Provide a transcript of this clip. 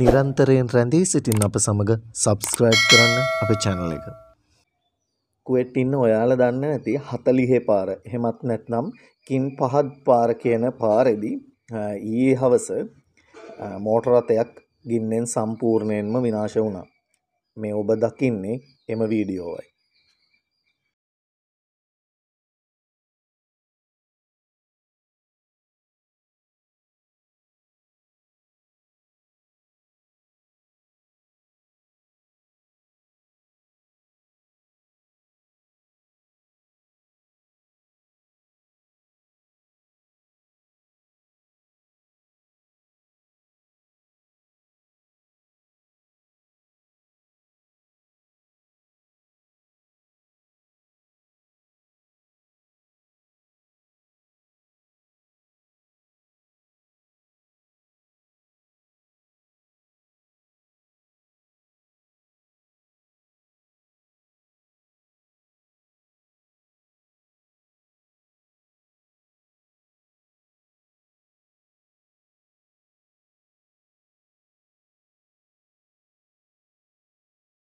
නිරන්තරයෙන් රැඳී සිටින් අප සමග සබස්ක්‍රයිබ් කරන්න අපේ චැනල එක. කුවෙට් ඉන්න ඔයාලා දන්න නැති හතලිහේ පාර හෙමත් නැත්නම් කින් පහත් පාර කියන පාරෙදි ඊයේ හවස මෝටරතයක් ගින්නෙන් සම්පූර්ණයෙන්ම විනාශ වුණා. මේ ඔබ දකින්නේ එම වීඩියෝයි.